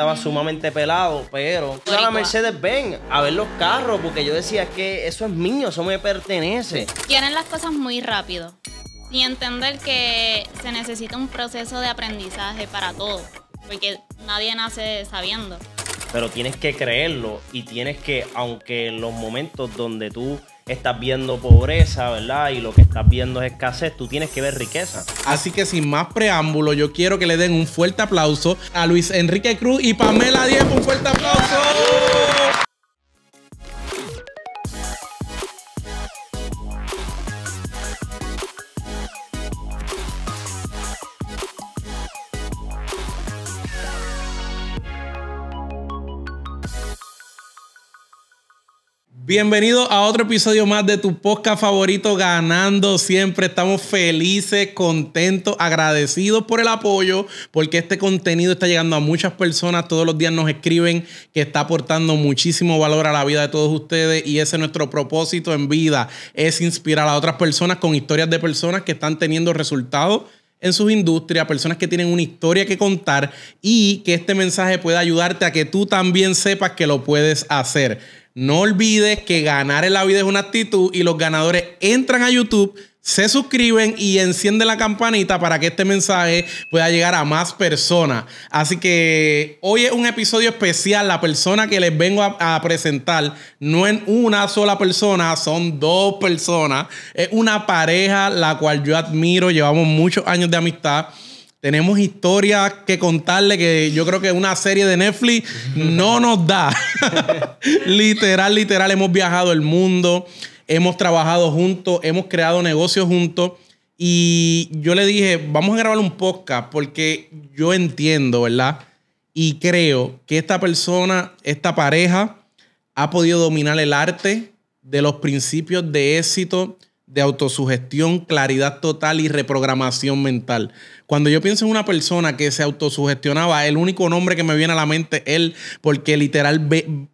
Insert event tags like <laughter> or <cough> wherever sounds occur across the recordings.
estaba sumamente pelado, pero a la Mercedes-Benz a ver los carros porque yo decía que eso es mío, eso me pertenece. Quieren las cosas muy rápido y entender que se necesita un proceso de aprendizaje para todo, porque nadie nace sabiendo. Pero tienes que creerlo y tienes que, aunque en los momentos donde tú estás viendo pobreza, ¿verdad? Y lo que estás viendo es escasez, tú tienes que ver riqueza. Así que sin más preámbulo, yo quiero que le den un fuerte aplauso a Luis Enrique Cruz y Pamela Diez, un fuerte aplauso. Bienvenido a otro episodio más de tu podcast favorito, Ganando Siempre. Estamos felices, contentos, agradecidos por el apoyo, porque este contenido está llegando a muchas personas. Todos los días nos escriben que está aportando muchísimo valor a la vida de todos ustedes y ese es nuestro propósito en vida, es inspirar a otras personas con historias de personas que están teniendo resultados en sus industrias, personas que tienen una historia que contar y que este mensaje pueda ayudarte a que tú también sepas que lo puedes hacer. No olvides que ganar en la vida es una actitud y los ganadores entran a YouTube, se suscriben y encienden la campanita para que este mensaje pueda llegar a más personas. Así que hoy es un episodio especial. La persona que les vengo a, presentar no es una sola persona, son dos personas. Es una pareja la cual yo admiro, llevamos muchos años de amistad. Tenemos historias que contarle que yo creo que una serie de Netflix no nos da. <laughs> literal, literal, hemos viajado el mundo, hemos trabajado juntos, hemos creado negocios juntos. Y yo le dije, vamos a grabar un podcast porque yo entiendo, ¿verdad? Y creo que esta persona, esta pareja, ha podido dominar el arte de los principios de éxito de autosugestión, claridad total y reprogramación mental. Cuando yo pienso en una persona que se autosugestionaba, el único nombre que me viene a la mente es él, porque literal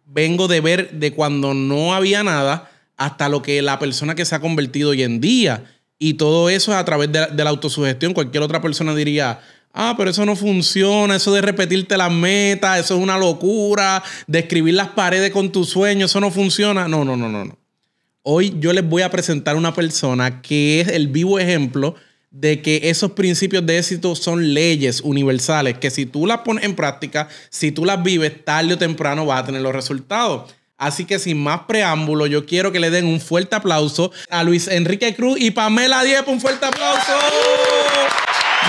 vengo de ver de cuando no había nada hasta lo que la persona que se ha convertido hoy en día. Y todo eso es a través de, la autosugestión. Cualquier otra persona diría, ah, pero eso no funciona, eso de repetirte las metas, eso es una locura, de escribir las paredes con tus sueños, eso no funciona. No, no, no, no, no. Hoy yo les voy a presentar una persona que es el vivo ejemplo de que esos principios de éxito son leyes universales, que si tú las pones en práctica, si tú las vives, tarde o temprano vas a tener los resultados. Así que sin más preámbulos, yo quiero que le den un fuerte aplauso a Luis Enrique Cruz y Pamela Diep, un fuerte aplauso.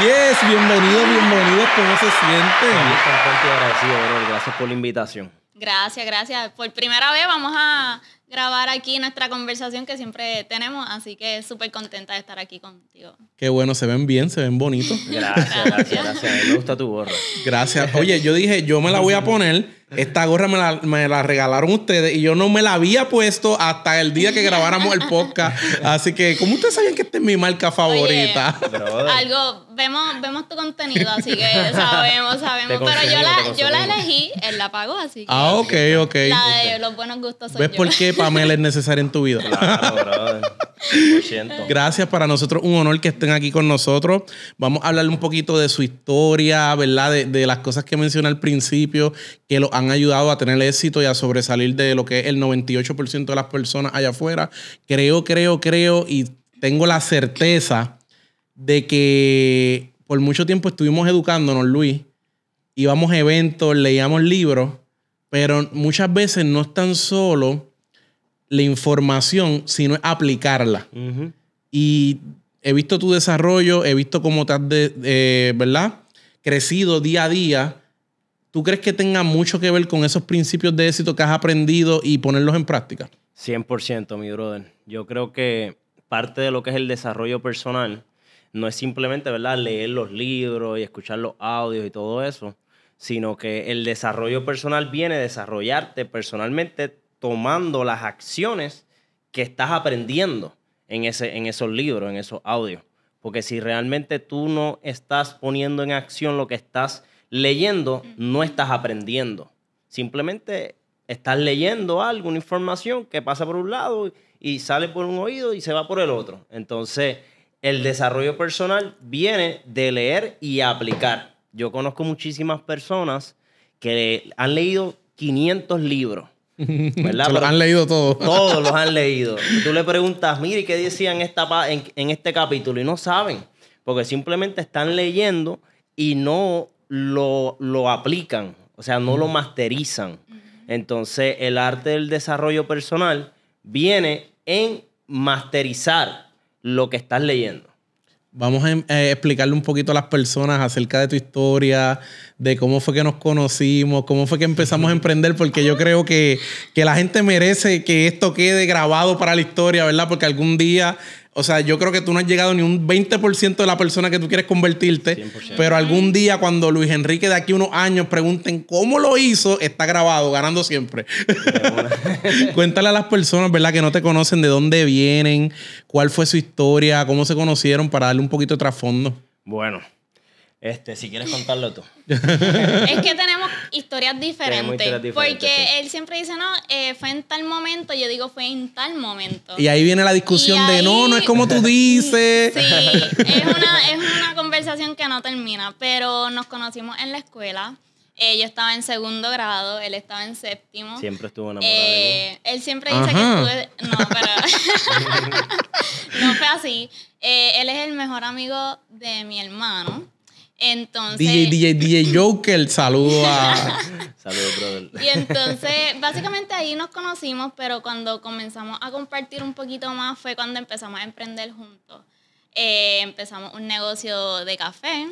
Yes, bienvenidos, bienvenidos, ¿cómo se sienten? Gracias por la invitación. Gracias, gracias. Por primera vez vamos a grabar aquí nuestra conversación que siempre tenemos, así que súper contenta de estar aquí contigo. Qué bueno, se ven bien, se ven bonitos. Gracias, gracias, gracias. Me gusta tu gorra. Gracias. Oye, yo dije, yo me la voy a poner esta gorra me la, regalaron ustedes y yo no me la había puesto hasta el día que grabáramos el podcast. <laughs> Así que, ¿cómo ustedes saben que esta es mi marca favorita? algo, vemos, vemos tu contenido, así que <laughs> sabemos, sabemos. Pero yo la, elegí, él la pagó, así que. Ah, ok, ok. La de los buenos gustos ¿Ves por qué Pamela es necesaria en tu vida? Claro, Gracias, para nosotros un honor que estén aquí con nosotros. Vamos a hablar un poquito de su historia, ¿verdad? De, las cosas que mencioné al principio, que lo han ayudado a tener éxito y a sobresalir de lo que es el 98% de las personas allá afuera. Creo, creo, creo y tengo la certeza de que por mucho tiempo estuvimos educándonos, Luis. Íbamos a eventos, leíamos libros, pero muchas veces no es tan solo la información, sino aplicarla. Y he visto tu desarrollo, he visto cómo te has, eh, ¿verdad? Crecido día a día ¿tú crees que tenga mucho que ver con esos principios de éxito que has aprendido y ponerlos en práctica? 100%, mi brother. Yo creo que parte de lo que es el desarrollo personal no es simplemente, ¿verdad?, leer los libros y escuchar los audios y todo eso, sino que el desarrollo personal viene a desarrollarte personalmente tomando las acciones que estás aprendiendo en, ese, en esos libros, en esos audios. Porque si realmente tú no estás poniendo en acción lo que estás leyendo no estás aprendiendo. Simplemente estás leyendo algo, una información que pasa por un lado y sale por un oído y se va por el otro. Entonces, el desarrollo personal viene de leer y aplicar. Yo conozco muchísimas personas que han leído 500 libros. <laughs> ¿verdad? los han leído todos. Todos los han <laughs> leído. tú le preguntas, mire, ¿qué decían esta, en este capítulo? Y no saben, porque simplemente están leyendo y no lo, lo aplican, o sea, no lo masterizan. Entonces, el arte del desarrollo personal viene en masterizar lo que estás leyendo. Vamos a em, eh, explicarle un poquito a las personas acerca de tu historia, de cómo fue que nos conocimos, cómo fue que empezamos a emprender, porque yo creo que, que la gente merece que esto quede grabado para la historia, ¿verdad? Porque algún día o sea, yo creo que tú no has llegado ni un 20% de la persona que tú quieres convertirte. Pero algún día, cuando Luis Enrique de aquí unos años pregunten cómo lo hizo, está grabado, ganando siempre. <laughs> Cuéntale a las personas, ¿verdad?, que no te conocen, de dónde vienen, cuál fue su historia, cómo se conocieron, para darle un poquito de trasfondo. Bueno, este, si quieres contarlo tú. <laughs> es que tenemos historias diferentes. porque él siempre dice, no, eh, fue en tal momento, yo digo, fue en tal momento. Y ahí viene la discusión de, no, no es como tú <laughs> dices. Sí, es una, conversación que no termina, pero nos conocimos en la escuela. Eh, yo estaba en segundo grado, él estaba en séptimo. Siempre estuvo enamorado. Eh, él siempre dice que estuve... No, pero... <laughs> no fue así. él es el mejor amigo de mi hermano. Entonces. DJ, DJ, DJ Joker, saludo a. <laughs> Y entonces, básicamente ahí nos conocimos, pero cuando comenzamos a compartir un poquito más fue cuando empezamos a emprender juntos. Eh, empezamos un negocio de café,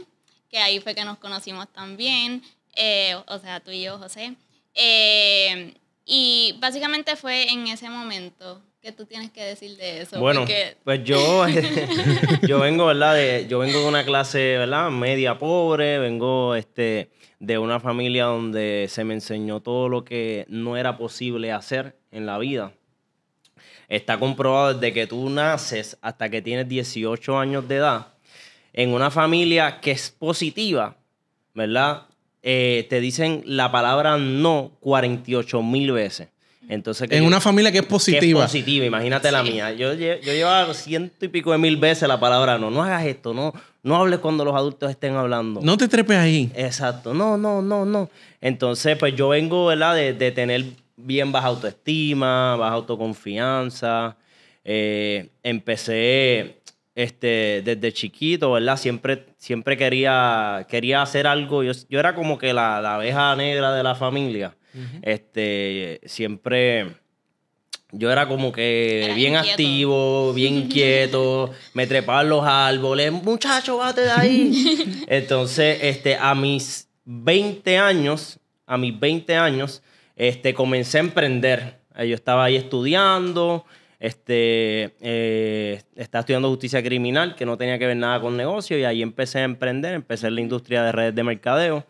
que ahí fue que nos conocimos también, eh, o sea, tú y yo, José. Eh, y básicamente fue en ese momento ¿Qué tú tienes que decir de eso? Bueno, pues yo, <laughs> <laughs> yo vengo, ¿verdad? De, yo vengo de una clase, ¿verdad? Media pobre, vengo este, de una familia donde se me enseñó todo lo que no era posible hacer en la vida. Está comprobado desde que tú naces hasta que tienes 18 años de edad, en una familia que es positiva, ¿verdad? Eh, te dicen la palabra no 48 mil veces. Entonces, en una familia que es positiva. es positiva, imagínate la mía. Yo, yo, llevaba ciento y pico de mil veces la palabra no. No hagas esto, no, no hables cuando los adultos estén hablando. No te trepes ahí. Exacto, no, no, no, no. Entonces, pues yo vengo, ¿verdad? De, tener bien baja autoestima, baja autoconfianza. Eh, empecé este, desde chiquito, ¿verdad? Siempre, siempre quería, quería hacer algo. Yo, era como que la, la abeja negra de la familia este, siempre yo era como que bien activo, bien <laughs> inquieto, me trepaba en los árboles, muchacho, bate de ahí. <laughs> Entonces, este, a mis 20 años, a mis 20 años, este, comencé a emprender. Eh, yo estaba ahí estudiando, este, eh, estaba estudiando justicia criminal, que no tenía que ver nada con negocio, y ahí empecé a emprender, empecé en la industria de redes de mercadeo.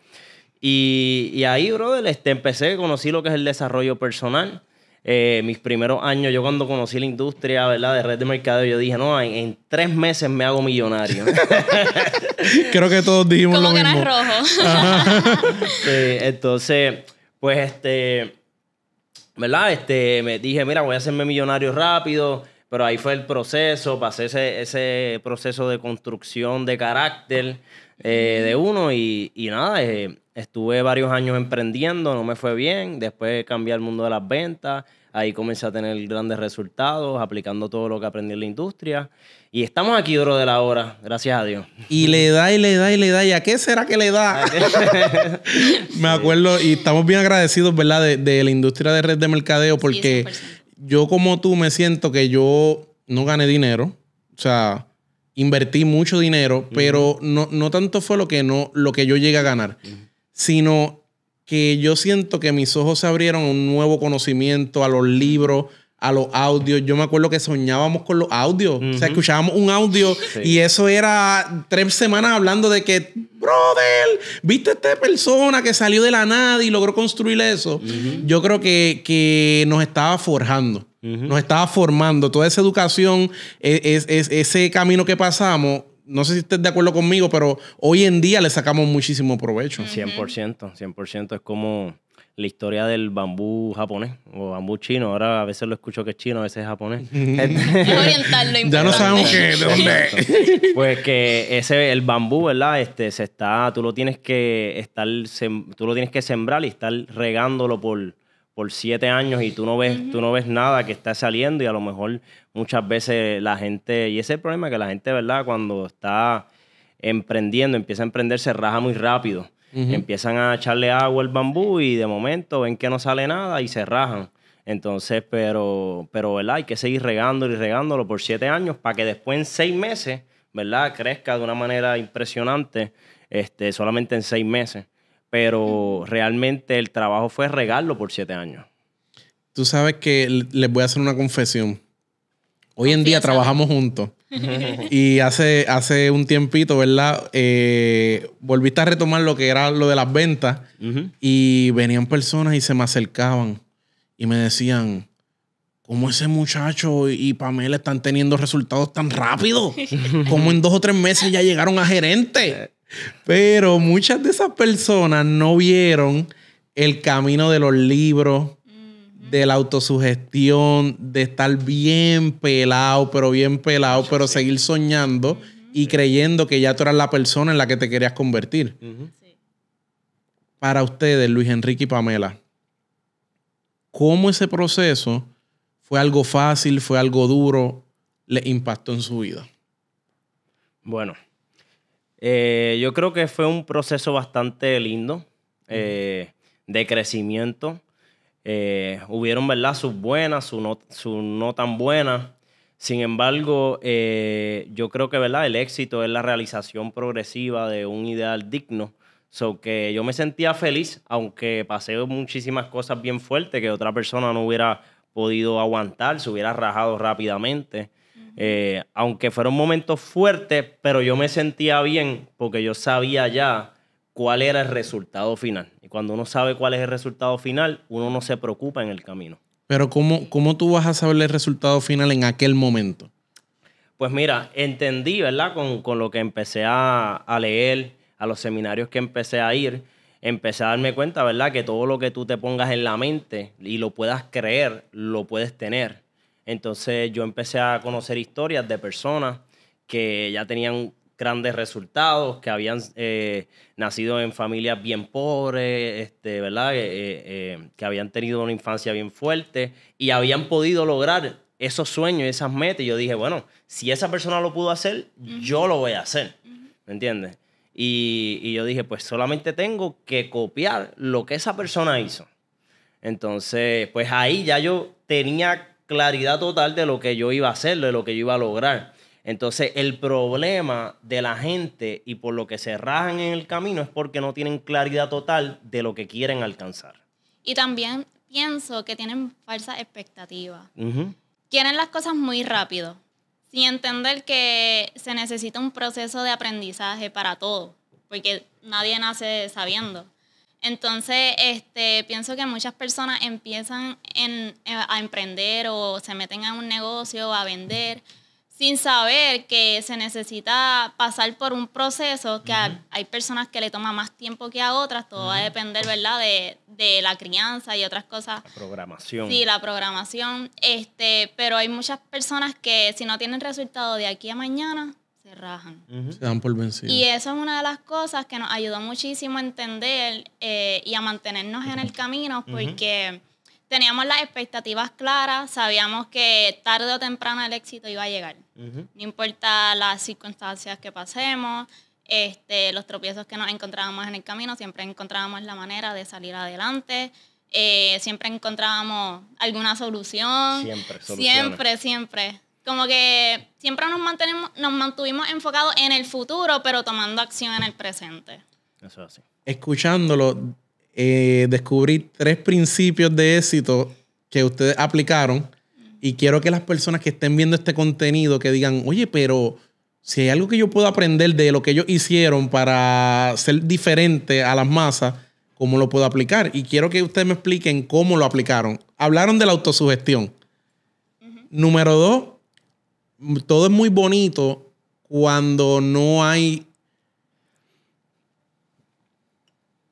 Y, ahí, brother, este, empecé, conocí lo que es el desarrollo personal. Eh, mis primeros años, yo cuando conocí la industria ¿verdad? de red de mercado, yo dije, no, en, tres meses me hago millonario. <laughs> Creo que todos dijimos Como que mismo. rojo. <laughs> <laughs> entonces, pues este, ¿verdad? Este, me dije, mira, voy a hacerme millonario rápido, pero ahí fue el proceso, pasé ese, ese proceso de construcción de carácter. Eh, de uno y, nada, eh, estuve varios años emprendiendo, no me fue bien, después cambié al mundo de las ventas, ahí comencé a tener grandes resultados aplicando todo lo que aprendí en la industria y estamos aquí duro de la hora, gracias a Dios. Y le da y le da y le da, ¿y a qué será que le da? <laughs> me acuerdo y estamos bien agradecidos, ¿verdad? De, de la industria de red de mercadeo porque yo como tú me siento que yo no gané dinero, o sea invertí mucho dinero, pero no, tanto fue lo que, no, lo que yo llegué a ganar, sino que yo siento que mis ojos se abrieron a un nuevo conocimiento, a los libros, a los audios. Yo me acuerdo que soñábamos con los audios. O sea, escuchábamos un audio y eso era tres semanas hablando de que, brother, viste esta persona que salió de la nada y logró construir eso. Yo creo que, que nos estaba forjando. Nos estaba formando. Toda esa educación, e, es, ese camino que pasamos, no sé si estés de acuerdo conmigo, pero hoy en día le sacamos muchísimo provecho. 100%, 100%. Es como la historia del bambú japonés o bambú chino. Ahora a veces lo escucho que es chino, a veces es japonés. <laughs> Este, <laughs> ya no sabemos de dónde. pues que ese, el bambú, ¿verdad? Este, se está, tú lo tienes que estar, tú lo tienes que sembrar y estar regándolo por por siete años y tú no ves, tú no ves nada que está saliendo y a lo mejor muchas veces la gente, y ese es el problema, que la gente, ¿verdad? Cuando está emprendiendo, empieza a emprender, se raja muy rápido. Empiezan a echarle agua al bambú y de momento ven que no sale nada y se rajan. Entonces, pero, pero ¿verdad? Hay que seguir regándolo y regándolo por siete años para que después en seis meses, ¿verdad? Crezca de una manera impresionante, este, solamente en seis meses pero realmente el trabajo fue regalo por siete años. Tú sabes que les voy a hacer una confesión. Hoy en día trabajamos juntos. y hace, hace un tiempito, ¿verdad? Eh, volviste a retomar lo que era lo de las ventas. Y venían personas y se me acercaban y me decían, ¿cómo ese muchacho y Pamela están teniendo resultados tan rápido? <laughs> ¿Cómo en dos o tres meses ya llegaron a gerente? Pero muchas de esas personas no vieron el camino de los libros, de la autosugestión, de estar bien pelado, pero bien pelado, pero seguir soñando y creyendo que ya tú eras la persona en la que te querías convertir. Para ustedes, Luis Enrique y Pamela, ¿cómo ese proceso fue algo fácil, fue algo duro, le impactó en su vida? Bueno, eh, yo creo que fue un proceso bastante lindo eh, de crecimiento. Eh, hubieron, ¿verdad? Sus buenas, sus no, su no tan buenas. Sin embargo, yo creo que, ¿verdad? El éxito es la realización progresiva de un ideal digno. So que yo me sentía feliz, aunque pasé muchísimas cosas bien fuertes que otra persona no hubiera podido aguantar, se hubiera rajado rápidamente. Eh, aunque fueron momentos fuertes, pero yo me sentía bien porque yo sabía ya cuál era el resultado final. Y cuando uno sabe cuál es el resultado final, uno no se preocupa en el camino. Pero ¿cómo, tú vas a saber el resultado final en aquel momento? Pues mira, entendí, ¿verdad? Con, lo que empecé a, a, leer, a los seminarios que empecé a ir, empecé a darme cuenta, ¿verdad? Que todo lo que tú te pongas en la mente y lo puedas creer, lo puedes tener. Entonces yo empecé a conocer historias de personas que ya tenían grandes resultados, que habían eh, nacido en familias bien pobres, este, ¿verdad? Eh, eh, que habían tenido una infancia bien fuerte y habían podido lograr esos sueños esas metas. Y yo dije, bueno, si esa persona lo pudo hacer, yo lo voy a hacer. ¿Me entiendes? Y, y, yo dije, pues solamente tengo que copiar lo que esa persona hizo. Entonces, pues ahí ya yo tenía claridad total de lo que yo iba a hacer, de lo que yo iba a lograr. Entonces, el problema de la gente y por lo que se rajan en el camino es porque no tienen claridad total de lo que quieren alcanzar. Y también pienso que tienen falsas expectativas. Quieren las cosas muy rápido, sin entender que se necesita un proceso de aprendizaje para todo, porque nadie nace sabiendo. Entonces, este, pienso que muchas personas empiezan en, eh, a emprender o se meten a un negocio, a vender, sin saber que se necesita pasar por un proceso que hay personas que le toman más tiempo que a otras, todo va a depender, ¿verdad?, de, de, la crianza y otras cosas. La programación. Sí, la programación. Este, pero hay muchas personas que si no tienen resultado de aquí a mañana, se rajan. Se dan por vencidos. Y eso es una de las cosas que nos ayudó muchísimo a entender eh, y a mantenernos en el camino porque teníamos las expectativas claras, sabíamos que tarde o temprano el éxito iba a llegar. No importa las circunstancias que pasemos, este, los tropiezos que nos encontrábamos en el camino, siempre encontrábamos la manera de salir adelante. Eh, siempre encontrábamos alguna solución. Siempre, siempre, siempre como que siempre nos, mantenemos, nos mantuvimos enfocados en el futuro, pero tomando acción en el presente. Eso es así. Escuchándolo, eh, descubrí tres principios de éxito que ustedes aplicaron y quiero que las personas que estén viendo este contenido que digan, oye, pero si hay algo que yo puedo aprender de lo que ellos hicieron para ser diferente a las masas, ¿cómo lo puedo aplicar? Y quiero que ustedes me expliquen cómo lo aplicaron. Hablaron de la autosugestión. Número dos, todo es muy bonito cuando no hay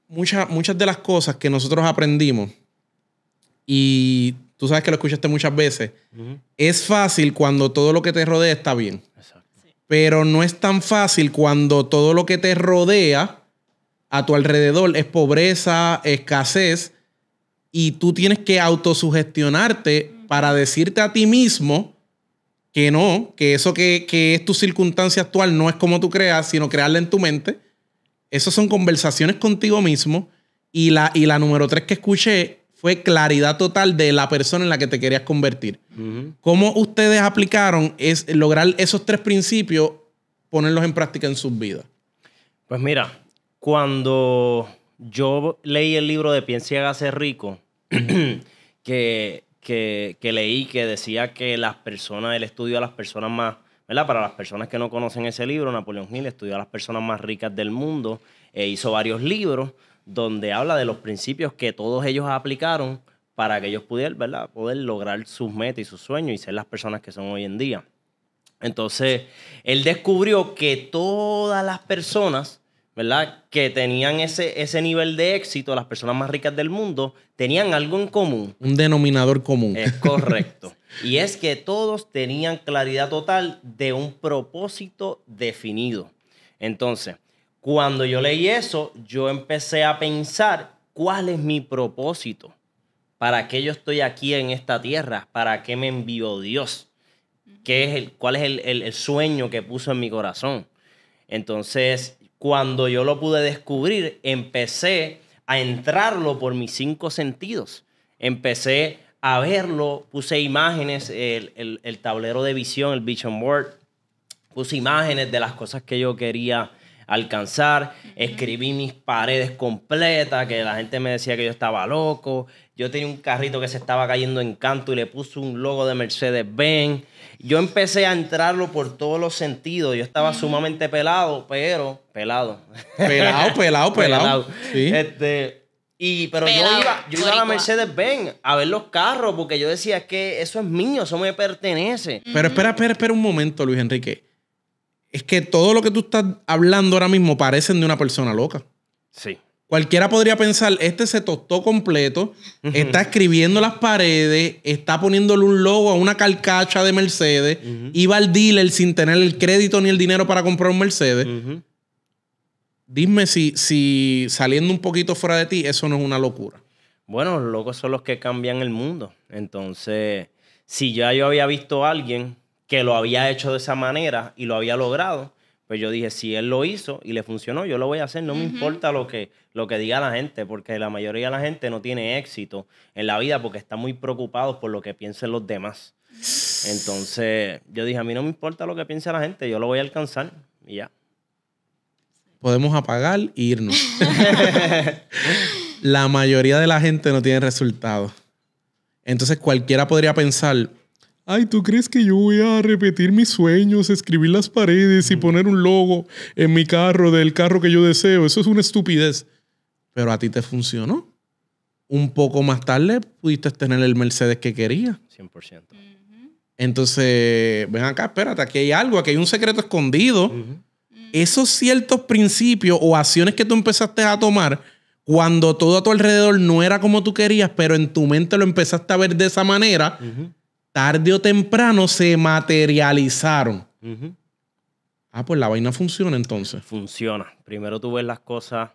muchas de las cosas que nosotros aprendimos, y tú sabes que lo escuchaste muchas veces, es fácil cuando todo lo que te rodea está bien. Pero no es tan fácil cuando todo lo que te rodea a tu alrededor es pobreza, escasez, y tú tienes que autosugestionarte para decirte a ti mismo, que no, que eso que, que, es tu circunstancia actual no es como tú creas, sino crearla en tu mente. Esas son conversaciones contigo mismo. Y la, y la número tres que escuché fue claridad total de la persona en la que te querías convertir. ¿Cómo ustedes aplicaron es lograr esos tres principios, ponerlos en práctica en sus vidas? Pues mira, cuando yo leí el libro de Piense y hágase rico, <clears throat> que que, leí que decía que las personas, él estudió a las personas más, ¿verdad? Para las personas que no conocen ese libro, Napoleón Gil estudió a las personas más ricas del mundo e hizo varios libros donde habla de los principios que todos ellos aplicaron para que ellos pudieran, ¿verdad? Poder lograr sus metas y sus sueños y ser las personas que son hoy en día. Entonces, él descubrió que todas las personas ¿verdad? Que tenían ese, ese nivel de éxito, las personas más ricas del mundo, tenían algo en común. Un denominador común. Es <laughs> correcto. y es que todos tenían claridad total de un propósito definido. Entonces, cuando yo leí eso, yo empecé a pensar cuál es mi propósito. ¿Para qué yo estoy aquí en esta tierra? ¿Para qué me envió Dios? ¿Qué es el, ¿Cuál es el sueño que puso en mi corazón? Entonces, cuando yo lo pude descubrir, empecé a entrarlo por mis cinco sentidos. Empecé a verlo, puse imágenes, el, el, tablero de visión, el vision board, puse imágenes de las cosas que yo quería alcanzar, escribí mis paredes completas, que la gente me decía que yo estaba loco, yo tenía un carrito que se estaba cayendo en canto y le puse un logo de Mercedes-Benz, yo empecé a entrarlo por todos los sentidos. Yo estaba sumamente pelado, pero. Pelado. Pelado, <laughs> pelado, pelado. Sí. Este, y, pero yo iba, yo iba a la Mercedes-Benz a ver los carros porque yo decía que eso es mío, eso me pertenece. Pero espera, espera, espera un momento, Luis Enrique. Es que todo lo que tú estás hablando ahora mismo parecen de una persona loca. Sí. Cualquiera podría pensar, este se tostó completo, está escribiendo las paredes, está poniéndole un logo a una calcacha de Mercedes, iba al dealer sin tener el crédito ni el dinero para comprar un Mercedes. Dime si, si saliendo un poquito fuera de ti, eso no es una locura. Bueno, los locos son los que cambian el mundo. Entonces, si ya yo había visto a alguien que lo había hecho de esa manera y lo había logrado, pues yo dije, si él lo hizo y le funcionó, yo lo voy a hacer. No me importa lo que, lo que diga la gente, porque la mayoría de la gente no tiene éxito en la vida porque está muy preocupados por lo que piensen los demás. Entonces, yo dije, a mí no me importa lo que piense la gente, yo lo voy a alcanzar y ya. Podemos apagar e irnos. <laughs> la mayoría de la gente no tiene resultados. Entonces, cualquiera podría pensar, Ay, ¿tú crees que yo voy a repetir mis sueños, escribir las paredes y mm. poner un logo en mi carro del carro que yo deseo? Eso es una estupidez. Pero a ti te funcionó. Un poco más tarde pudiste tener el Mercedes que querías. 100%. Entonces, ven acá, espérate, aquí hay algo, aquí hay un secreto escondido. Mm. Esos ciertos principios o acciones que tú empezaste a tomar cuando todo a tu alrededor no era como tú querías, pero en tu mente lo empezaste a ver de esa manera, tarde o temprano se materializaron. Ah, pues la vaina funciona entonces. Funciona. Primero tú ves las cosas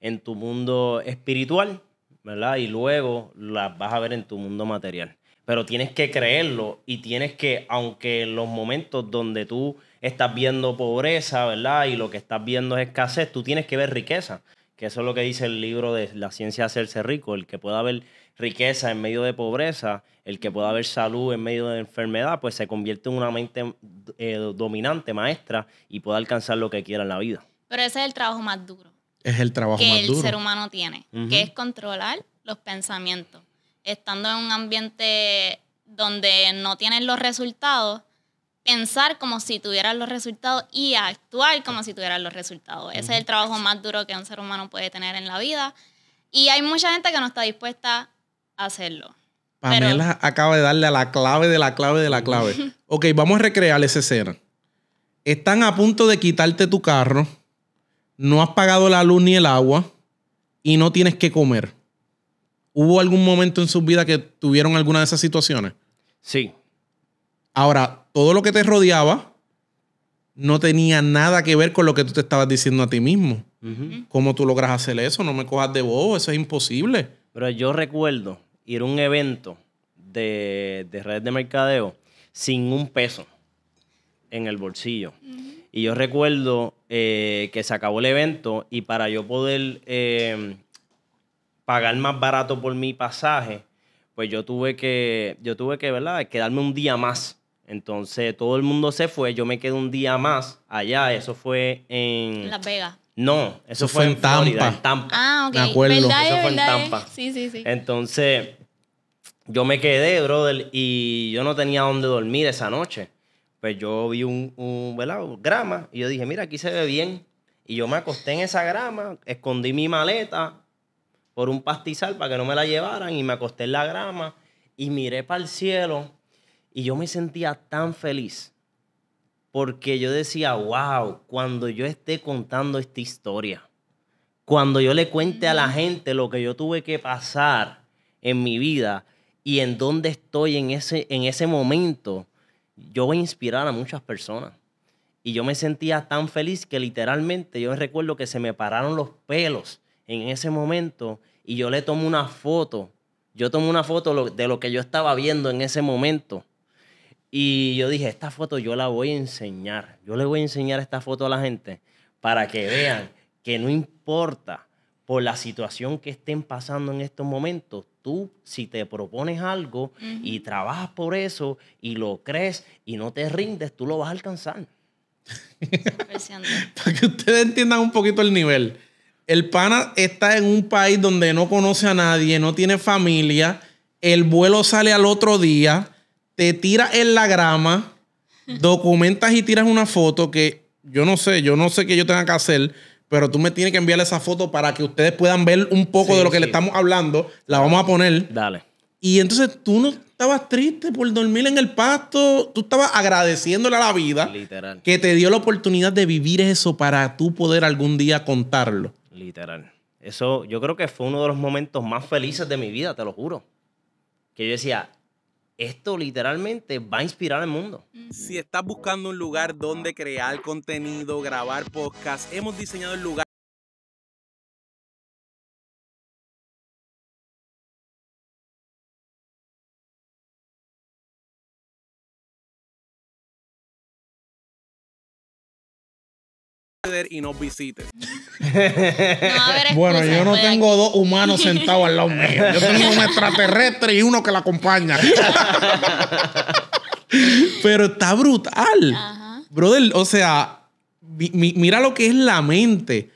en tu mundo espiritual, ¿verdad? Y luego las vas a ver en tu mundo material. Pero tienes que creerlo y tienes que, aunque en los momentos donde tú estás viendo pobreza, ¿verdad? Y lo que estás viendo es escasez, tú tienes que ver riqueza que eso es lo que dice el libro de La ciencia de hacerse rico, el que pueda haber riqueza en medio de pobreza, el que pueda haber salud en medio de enfermedad, pues se convierte en una mente eh, dominante, maestra, y puede alcanzar lo que quiera en la vida. Pero ese es el trabajo más duro. Es el trabajo que el ser humano tiene, que es controlar los pensamientos. Estando en un ambiente donde no tienen los resultados, pensar como si tuvieras los resultados y actuar como si tuvieras los resultados. Ese es el trabajo más duro que un ser humano puede tener en la vida. Y hay mucha gente que no está dispuesta a hacerlo. Pamela acaba de darle a la clave de la clave de la clave. <laughs> ok, vamos a recrear esa escena. Están a punto de quitarte tu carro, no has pagado la luz ni el agua y no tienes que comer. ¿Hubo algún momento en su vida que tuvieron alguna de esas situaciones? Sí. Ahora, todo lo que te rodeaba no tenía nada que ver con lo que tú te estabas diciendo a ti mismo. ¿Cómo tú logras hacer eso? No me cojas de bobo, eso es imposible. Pero yo recuerdo ir a un evento de, de redes de mercadeo sin un peso en el bolsillo. Y yo recuerdo eh, que se acabó el evento y para yo poder em, pagar más barato por mi pasaje, pues yo tuve que, yo tuve que, ¿verdad? Quedarme un día más entonces todo el mundo se fue, yo me quedé un día más allá, eso fue en... Las Vegas. No, eso, fue, en Tampa. en Tampa. Ah, ok. Me acuerdo. eso fue en eh? Tampa. Sí, sí, sí. Entonces yo me quedé, brother, y yo no tenía dónde dormir esa noche. Pues yo vi un, un, un grama y yo dije, mira, aquí se ve bien. Y yo me acosté en esa grama, escondí mi maleta por un pastizal para que no me la llevaran y me acosté en la grama y miré para el cielo y yo me sentía tan feliz porque yo decía, wow, cuando yo esté contando esta historia, cuando yo le cuente a la gente lo que yo tuve que pasar en mi vida y en dónde estoy en ese, en ese momento, yo voy a inspirar a muchas personas. Y yo me sentía tan feliz que literalmente yo recuerdo que se me pararon los pelos en ese momento y yo le tomo una foto. Yo tomo una foto de lo que yo estaba viendo en ese momento y yo dije, esta foto yo la voy a enseñar. Yo le voy a enseñar esta foto a la gente para que vean que no importa por la situación que estén pasando en estos momentos, tú si te propones algo y trabajas por eso y lo crees y no te rindes, tú lo vas a alcanzar. <laughs> para que ustedes entiendan un poquito el nivel. El pana está en un país donde no conoce a nadie, no tiene familia, el vuelo sale al otro día te tiras en la grama, documentas y tiras una foto que yo no sé, yo no sé qué yo tenga que hacer, pero tú me tienes que enviar esa foto para que ustedes puedan ver un poco de lo que le estamos hablando. La vamos a poner. Dale. Y entonces tú no estabas triste por dormir en el pasto, tú estabas agradeciéndole a la vida Literal. que te dio la oportunidad de vivir eso para tú poder algún día contarlo. Literal. Eso yo creo que fue uno de los momentos más felices de mi vida, te lo juro. Que yo decía, esto literalmente va a inspirar al mundo. Si estás buscando un lugar donde crear contenido, grabar podcast, hemos diseñado el lugar y nos visites. bueno, yo no tengo dos humanos sentados al lado mío. Yo tengo un extraterrestre y uno que la acompaña. <laughs> Pero está brutal. Brother, o sea, mira lo que es la mente.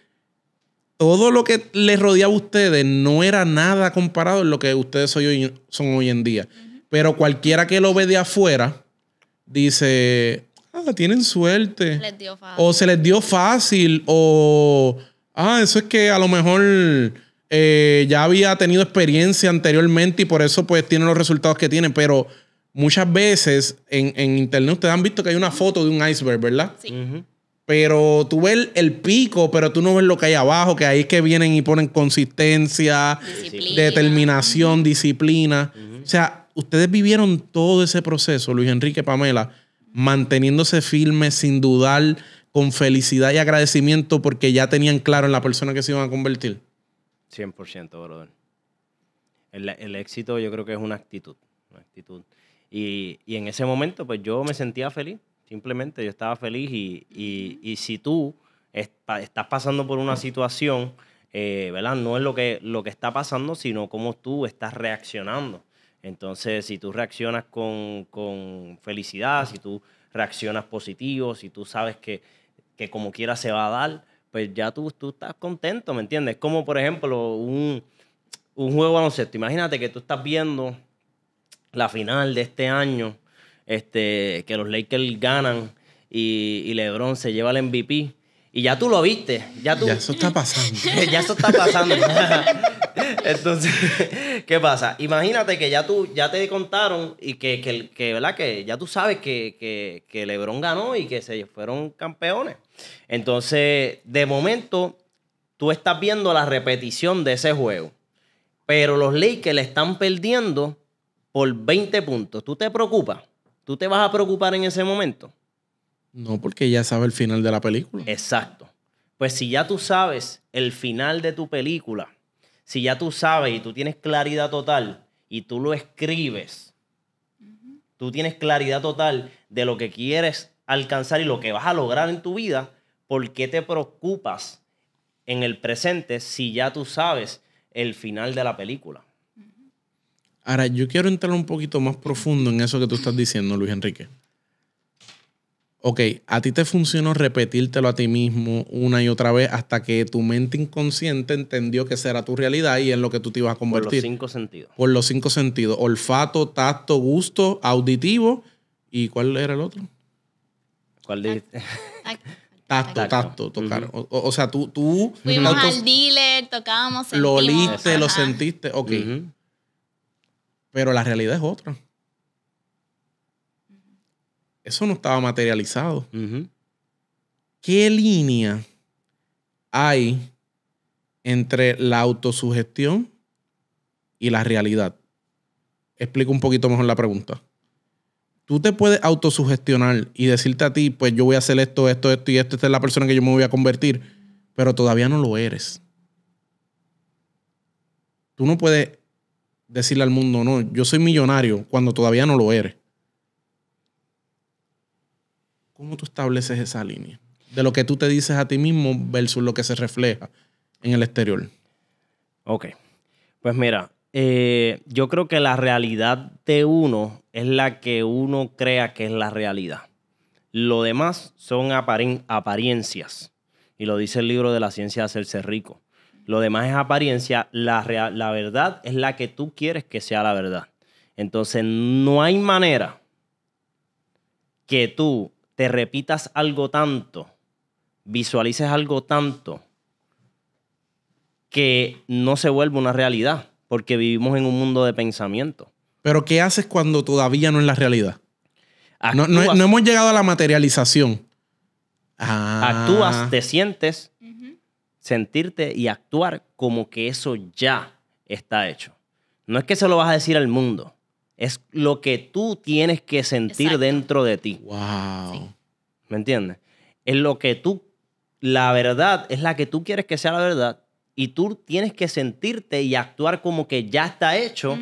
Todo lo que les rodeaba a ustedes no era nada comparado a lo que ustedes son hoy en día. Pero cualquiera que lo ve de afuera dice, Ah, tienen suerte. O se les dio fácil, o, ah, eso es que a lo mejor eh, ya había tenido experiencia anteriormente y por eso pues tiene los resultados que tienen, pero muchas veces en, internet ustedes han visto que hay una foto de un iceberg, ¿verdad? Sí. Pero tú ves el pico, pero tú no ves lo que hay abajo, que ahí es que vienen y ponen consistencia, determinación, disciplina. O sea, ustedes vivieron todo ese proceso, Luis Enrique Pamela, manteniéndose firme, sin dudar, con felicidad y agradecimiento porque ya tenían claro en la persona que se iban a convertir? 100%, brother. El, el éxito yo creo que es una actitud. Una actitud. Y, en ese momento, pues yo me sentía feliz. Simplemente yo estaba feliz y, si tú estás pasando por una situación, eh, ¿verdad? No es lo que, lo que está pasando, sino cómo tú estás reaccionando. Entonces, si tú reaccionas con, felicidad, si tú reaccionas positivo, si tú sabes que, que como quiera se va a dar, pues ya tú, tú estás contento, ¿me entiendes? Como por ejemplo un, un juego baloncesto. Imagínate que tú estás viendo la final de este año, este, que los Lakers ganan y, y LeBron se lleva el MVP y ya tú lo viste, ya tú... Ya eso está pasando. <laughs> ya eso está pasando. <laughs> Entonces, <laughs> ¿qué pasa? Imagínate que ya tú, ya te contaron y que, ¿verdad? Que ya tú sabes que, que, Lebron ganó y que se fueron campeones. Entonces, de momento, tú estás viendo la repetición de ese juego. Pero los Lakers le están perdiendo por 20 puntos. ¿Tú te preocupas? ¿Tú te vas a preocupar en ese momento? No, porque ya sabe el final de la película. Exacto. Pues si ya tú sabes el final de tu película, si ya tú sabes y tú tienes claridad total y tú lo escribes, tú tienes claridad total de lo que quieres alcanzar y lo que vas a lograr en tu vida, ¿por qué te preocupas en el presente si ya tú sabes el final de la película? Ahora, yo quiero entrar un poquito más profundo en eso que tú estás diciendo, Luis Enrique ok, a ti te funcionó repetírtelo a ti mismo una y otra vez hasta que tu mente inconsciente entendió que será tu realidad y en lo que tú te ibas a convertir. Por los cinco sentidos. Por los cinco sentidos. Olfato, tacto, gusto, auditivo. ¿Y cuál era el otro? ¿Cuál dijiste? <laughs> Tacto, tacto, tocar. o, sea, tú... tú Fuimos al dealer, tocábamos, sentimos, Lo oliste, lo sentiste, ok. Pero la realidad es otra eso no estaba materializado. ¿Qué línea hay entre la autosugestión y la realidad? Explico un poquito mejor la pregunta. Tú te puedes autosugestionar y decirte a ti, pues yo voy a hacer esto, esto, esto y esto, esta es la persona que yo me voy a convertir, pero todavía no lo eres. Tú no puedes decirle al mundo, no, yo soy millonario cuando todavía no lo eres. ¿Cómo tú estableces esa línea? De lo que tú te dices a ti mismo versus lo que se refleja en el exterior. Ok. Pues mira, eh, yo creo que la realidad de uno es la que uno crea que es la realidad. Lo demás son apariencias. Y lo dice el libro de la ciencia de hacerse rico. Lo demás es apariencia. La, la verdad es la que tú quieres que sea la verdad. Entonces, no hay manera que tú te repitas algo tanto, visualices algo tanto, que no se vuelve una realidad, porque vivimos en un mundo de pensamiento. Pero ¿qué haces cuando todavía no es la realidad? No, hemos llegado a la materialización. Ah. Actúas, te sientes, sentirte y actuar como que eso ya está hecho. No es que se lo vas a decir al mundo, es lo que tú tienes que sentir dentro de ti. Wow. ¿Me entiendes? Es lo que tú, la verdad es la que tú quieres que sea la verdad y tú tienes que sentirte y actuar como que ya está hecho.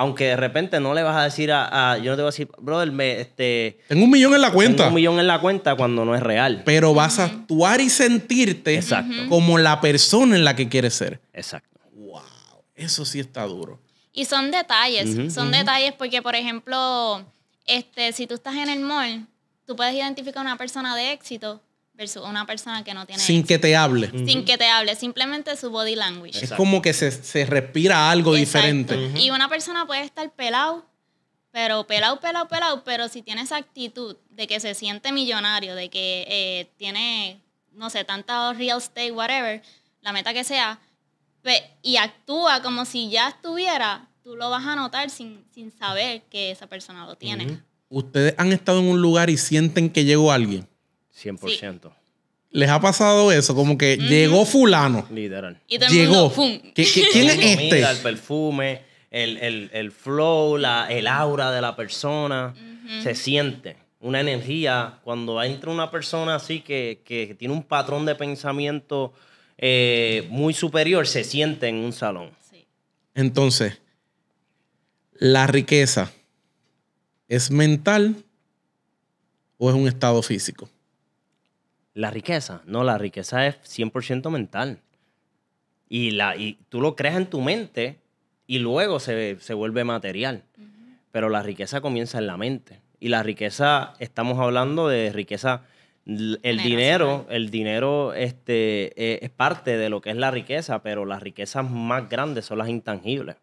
Aunque de repente no le vas a decir a, Yo no te voy a decir, brother, me, este... Tengo un millón en la cuenta. Tengo un millón en la cuenta cuando no es real. Pero vas a actuar y sentirte Exacto. como la persona en la que quieres ser. Exacto. Wow, eso sí está duro. Y son detalles, son detalles porque, por ejemplo, este, si tú estás en el mall, tú puedes identificar a una persona de éxito versus una persona que no tiene Sin que te hable. Sin que te hable, simplemente su body language. Es como que se, respira algo diferente. Y una persona puede estar pelado, pero pelado, pelado, pelado, pero si tiene esa actitud de que se siente millonario, de que eh, tiene, no sé, tanta real estate, whatever, la meta que sea, y actúa como si ya estuviera, tú lo vas a notar sin, saber que esa persona lo tiene. ¿Ustedes han estado en un lugar y sienten que llegó alguien? 100%. ¿Les ha pasado eso? Como que llegó fulano. Literal. llegó. quién es este? el perfume, el, flow, la, el aura de la persona. Se siente una energía. Cuando entra una persona así que, tiene un patrón de pensamiento eh, muy superior, se siente en un salón. Sí. Entonces, ¿La riqueza es mental o es un estado físico? La riqueza, no, la riqueza es 100% mental. Y, la, y tú lo creas en tu mente y luego se, vuelve material. Pero la riqueza comienza en la mente. Y la riqueza, estamos hablando de riqueza el dinero, el dinero este, eh, es parte de lo que es la riqueza, pero las riquezas más grandes son las intangibles.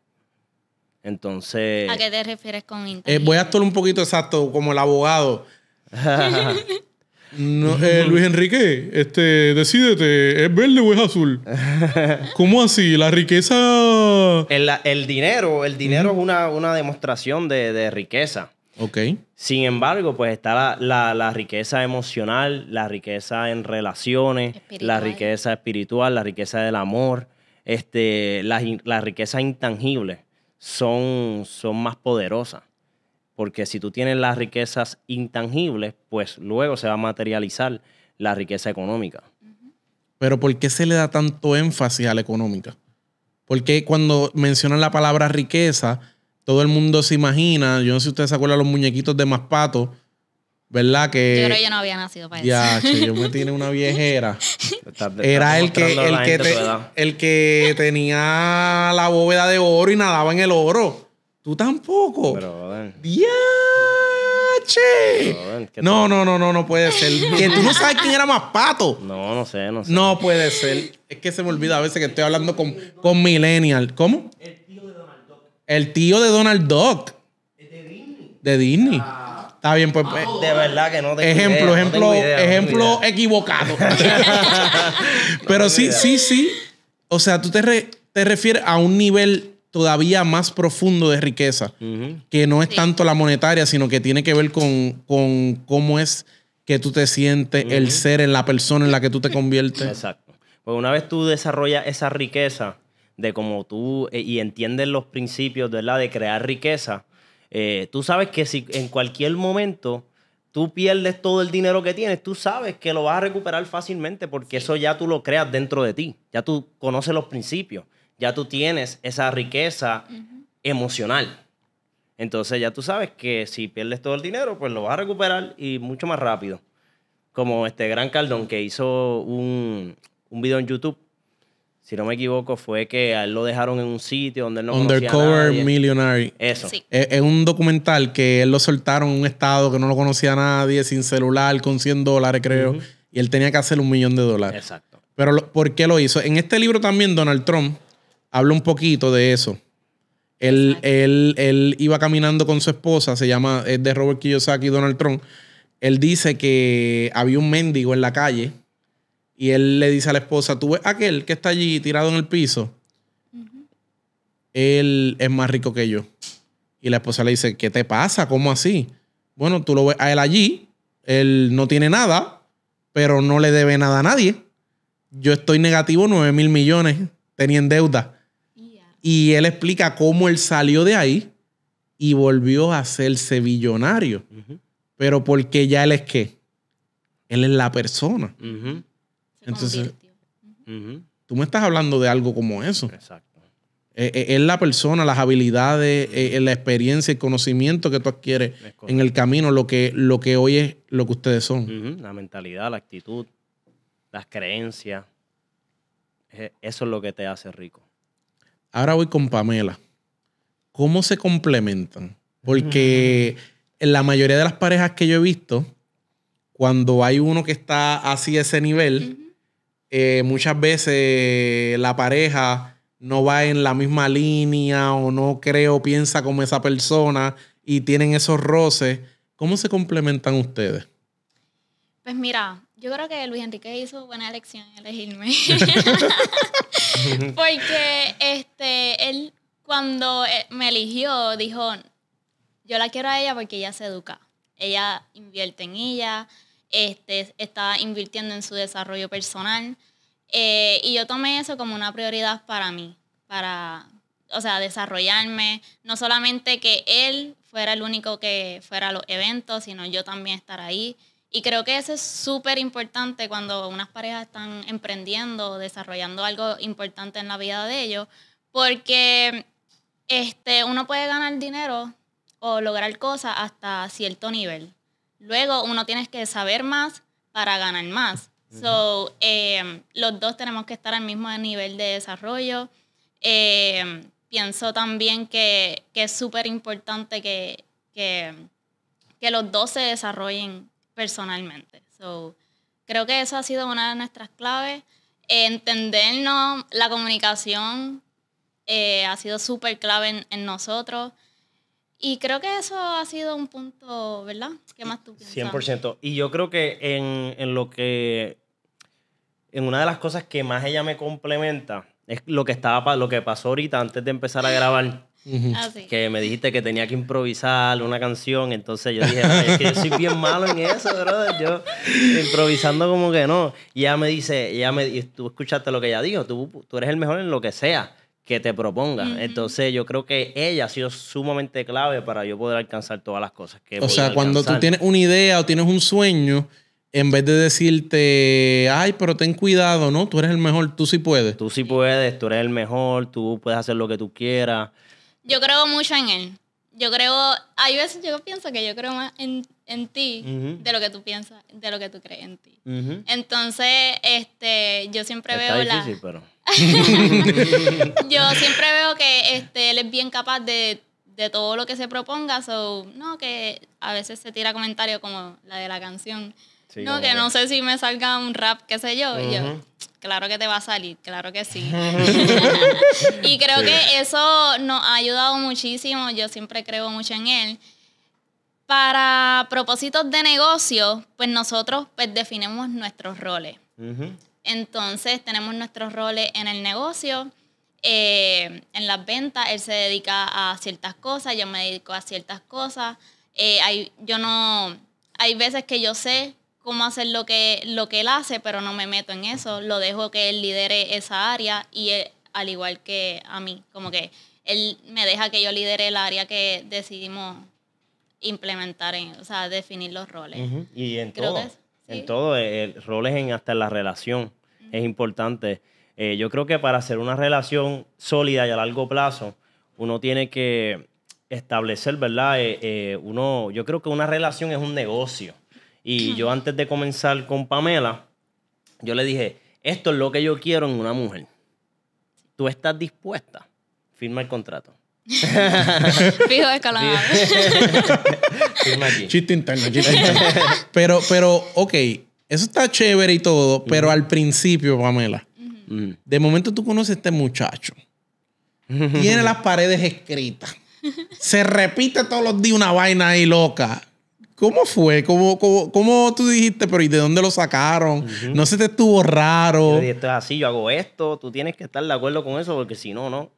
Entonces... ¿A qué te refieres con eh, voy a actuar un poquito exacto, como el abogado. <laughs> Eh, Luis Enrique, este, decídete, ¿es verde o es azul? <laughs> ¿Cómo así? La riqueza. El, dinero, el dinero es una, demostración de, riqueza. Ok. Sin embargo, pues está la, riqueza emocional, la riqueza en relaciones, la riqueza espiritual, la riqueza del amor, este, la riqueza intangible son, son más poderosas. Porque si tú tienes las riquezas intangibles, pues luego se va a materializar la riqueza económica. Pero ¿por qué se le da tanto énfasis a la económica? Porque cuando mencionan la palabra riqueza, todo el mundo se imagina, yo no sé si ustedes se acuerdan los muñequitos de Maspato, ¿Verdad que? Yo creo yo no había nacido para ya, Che, yo me tiene una viejera. <laughs> Era el que, el, que el que tenía la bóveda de oro y nadaba en el oro. Tú tampoco. Pero, ¡Diache! No, no, no, no, no puede ser. Que tú no sabes quién era más pato. No, no sé, no sé. No puede ser. Es que se me olvida a veces que estoy hablando con, con Millennial. ¿Cómo? El tío de Donald Duck. El tío de Donald Duck. De Disney. De Disney. Ah. Está bien, pues, pues. de verdad que no te Ejemplo, ejemplo, ejemplo equivocado. Pero sí, sí, sí. O sea, tú te, te, refieres a un nivel todavía más profundo de riqueza, que no es tanto la monetaria, sino que tiene que ver con, cómo es que tú te sientes, el ser en la persona en la que tú te conviertes. Exacto. Pues una vez tú desarrollas esa riqueza de cómo tú eh, y entiendes los principios la de crear riqueza, eh, tú sabes que si en cualquier momento tú pierdes todo el dinero que tienes, tú sabes que lo vas a recuperar fácilmente porque eso ya tú lo creas dentro de ti, ya tú conoces los principios, ya tú tienes esa riqueza emocional. Entonces ya tú sabes que si pierdes todo el dinero, pues lo vas a recuperar y mucho más rápido. Como este Gran caldón que hizo un, un video en YouTube si no me equivoco, fue que a él lo dejaron en un sitio donde él no conocía a nadie. Millionary. Eso. Sí. Es, un documental que él lo soltaron en un estado que no lo conocía a nadie, sin celular, con 100 dólares, creo. Y él tenía que hacer un millón de dólares. Exacto. Pero, ¿por qué lo hizo? En este libro también Donald Trump habla un poquito de eso. Él, él, iba caminando con su esposa, se llama, es de Robert Kiyosaki, Donald Trump. Él dice que había un mendigo en la calle y él le dice a la esposa, tú ves aquel que está allí tirado en el piso, él es más rico que yo. Y la esposa le dice, ¿qué te pasa? ¿Cómo así? Bueno, tú lo ves a él allí, él no tiene nada, pero no le debe nada a nadie. Yo estoy negativo 9 mil millones, tenía en deuda. Y él explica cómo él salió de ahí y volvió a hacerse billonario. Pero porque ya él es qué? Él es la persona. Entonces, tú me estás hablando de algo como eso. Exacto. Eh, eh, es la persona, las habilidades, eh, la experiencia, el conocimiento que tú adquieres en el camino, lo que, lo que hoy es lo que ustedes son. La mentalidad, la actitud, las creencias. E, eso es lo que te hace rico. Ahora voy con Pamela. ¿Cómo se complementan? Porque <laughs> en la mayoría de las parejas que yo he visto, cuando hay uno que está así ese nivel, eh, muchas veces la pareja no va en la misma línea o no creo, piensa como esa persona y tienen esos roces. ¿Cómo se complementan ustedes? Pues mira, yo creo que Luis Enrique hizo buena elección en elegirme. <laughs> Porque este, él cuando eh, me eligió dijo, yo la quiero a ella porque ella se educa. Ella invierte en ella, este, estaba invirtiendo en su desarrollo personal. Eh, y yo tomé eso como una prioridad para mí, para, o sea, desarrollarme, no solamente que él fuera el único que fuera a los eventos, sino yo también estar ahí. Y creo que eso es súper importante cuando unas parejas están emprendiendo, desarrollando algo importante en la vida de ellos, porque este, uno puede ganar dinero o lograr cosas hasta cierto nivel. Luego uno tiene que saber más para ganar más. So, em, los dos tenemos que estar al mismo nivel de desarrollo. Em, pienso también que, es súper importante que, que, los dos se desarrollen personalmente. So, creo que eso ha sido una de nuestras claves. entendernos, la comunicación eh, ha sido súper clave en nosotros. Y creo que eso ha sido un punto, ¿verdad? ¿Qué más tú piensas? 100%. Y yo creo que en, en lo que. En una de las cosas que más ella me complementa es lo que, estaba, lo que pasó ahorita antes de empezar a grabar. Ah, que me dijiste que tenía que improvisar una canción, entonces yo dije, es que yo soy bien malo en eso, brother. Yo improvisando como que no. Y ella me dice, ella me, tú escuchaste lo que ella dijo, tú, tú eres el mejor en lo que sea que te proponga. Entonces yo creo que ella ha sido sumamente clave para yo poder alcanzar todas las cosas que... O sea, cuando tú tienes una idea o tienes un sueño, en vez de decirte, ay, pero ten cuidado, ¿no? Tú eres el mejor, tú sí puedes. Tú sí puedes, tú eres el mejor, tú puedes hacer lo que tú quieras. Yo creo mucho en él yo creo, hay veces yo pienso que yo creo más en, ti de lo que tú piensas, de lo que tú crees en ti. Entonces, este, yo siempre veo la... <laughs> yo siempre veo que este, él es bien capaz de, de todo lo que se proponga, so, no, que a veces se tira comentarios como la de la canción no, que, no sé si me salga un rap, qué sé yo. claro que te va a salir, claro que sí. <laughs> y creo que eso nos ha ayudado muchísimo, yo siempre creo mucho en él. Para propósitos de negocio, pues nosotros pues, definimos nuestros roles. Entonces tenemos nuestros roles en el negocio, eh, en las ventas, él se dedica a ciertas cosas, yo me dedico a ciertas cosas. Eh, hay, yo no, hay veces que yo sé cómo hacer lo que, lo que él hace, pero no me meto en eso. Lo dejo que él lidere esa área y eh, al igual que a mí, como que él me deja que yo lidere el área que decidimos implementar, o sea, definir los roles. Y en todo, en todo, el, eh, eh, roles en hasta la relación es importante. yo creo que para hacer una relación sólida y a largo plazo, uno tiene que establecer, ¿verdad? uno, yo creo que una relación es un negocio. Y yo antes de comenzar con Pamela, yo le dije, esto es lo que yo quiero en una mujer. ¿Tú estás dispuesta? Firma el contrato. <laughs> Fijo de escalada. <laughs> Chiste interno, Pero, pero, ok, eso está chévere y todo, pero al principio, Pamela, de momento tú conoces a este muchacho. Tiene <laughs> las paredes escritas. Se repite todos los días una vaina ahí loca. ¿Cómo fue? ¿Cómo, cómo, tú dijiste, pero ¿y de dónde lo sacaron? No se te estuvo raro. Yo esto es así, yo hago esto, tú tienes que estar de acuerdo con eso, porque si no, no.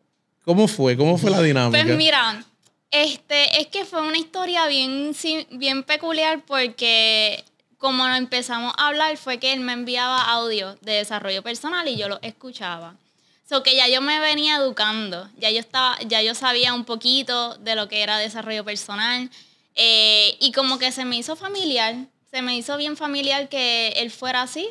¿Cómo fue? ¿Cómo fue la dinámica? Pues mira, este, es que fue una historia bien, bien peculiar porque como lo empezamos a hablar fue que él me enviaba audio de desarrollo personal y yo lo escuchaba. O sea, que ya yo me venía educando, ya yo estaba, ya yo sabía un poquito de lo que era desarrollo personal eh, y como que se me hizo familiar, se me hizo bien familiar que él fuera así.